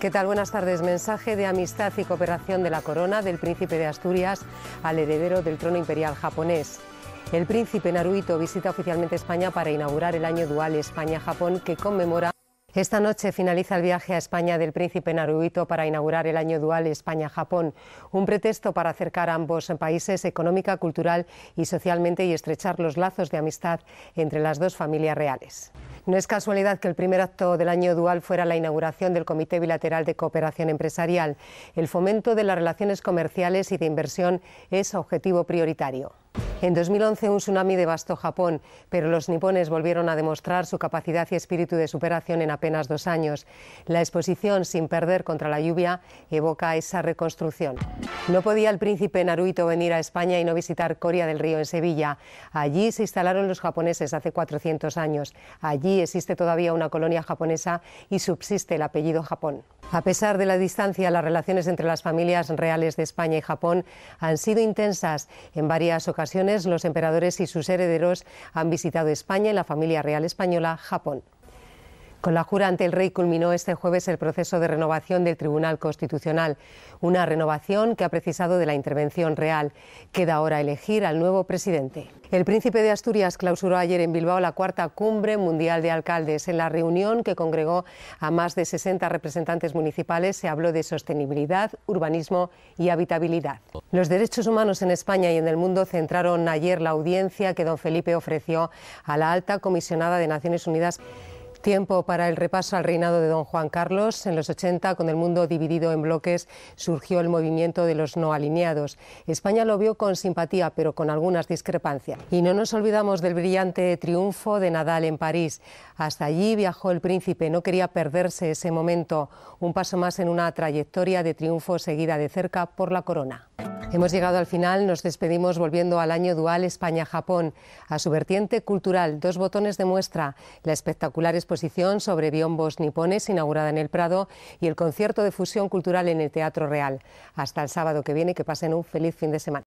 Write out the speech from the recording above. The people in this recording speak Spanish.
¿Qué tal? Buenas tardes. Mensaje de amistad y cooperación de la corona del príncipe de Asturias al heredero del trono imperial japonés. El príncipe Naruhito visita oficialmente España para inaugurar el año dual España-Japón que conmemora. Esta noche finaliza el viaje a España del príncipe Naruhito para inaugurar el año dual España-Japón, un pretexto para acercar a ambos países económica, cultural y socialmente y estrechar los lazos de amistad entre las dos familias reales. No es casualidad que el primer acto del año dual fuera la inauguración del Comité Bilateral de Cooperación Empresarial. El fomento de las relaciones comerciales y de inversión es objetivo prioritario. En 2011 un tsunami devastó Japón, pero los nipones volvieron a demostrar su capacidad y espíritu de superación en apenas dos años. La exposición Sin perder contra la lluvia evoca esa reconstrucción. No podía el príncipe Naruhito venir a España y no visitar Coria del Río en Sevilla. Allí se instalaron los japoneses hace 400 años. Allí existe todavía una colonia japonesa y subsiste el apellido Japón. A pesar de la distancia, las relaciones entre las familias reales de España y Japón han sido intensas. En varias ocasiones, los emperadores y sus herederos han visitado España y la familia real española Japón. Con la jura ante el rey culminó este jueves el proceso de renovación del Tribunal Constitucional, una renovación que ha precisado de la intervención real. Queda ahora elegir al nuevo presidente. El príncipe de Asturias clausuró ayer en Bilbao la cuarta cumbre mundial de alcaldes. En la reunión que congregó a más de 60 representantes municipales se habló de sostenibilidad, urbanismo y habitabilidad. Los derechos humanos en España y en el mundo centraron ayer la audiencia que don Felipe ofreció a la alta comisionada de Naciones Unidas. Tiempo para el repaso al reinado de don Juan Carlos. En los 80, con el mundo dividido en bloques, surgió el movimiento de los no alineados. España lo vio con simpatía, pero con algunas discrepancias. Y no nos olvidamos del brillante triunfo de Nadal en París. Hasta allí viajó el príncipe, no quería perderse ese momento. Un paso más en una trayectoria de triunfo seguida de cerca por la corona. Hemos llegado al final, nos despedimos volviendo al año dual España-Japón, a su vertiente cultural, dos botones de muestra, la espectacular exposición sobre biombos nipones inaugurada en el Prado y el concierto de fusión cultural en el Teatro Real. Hasta el sábado que viene, que pasen un feliz fin de semana.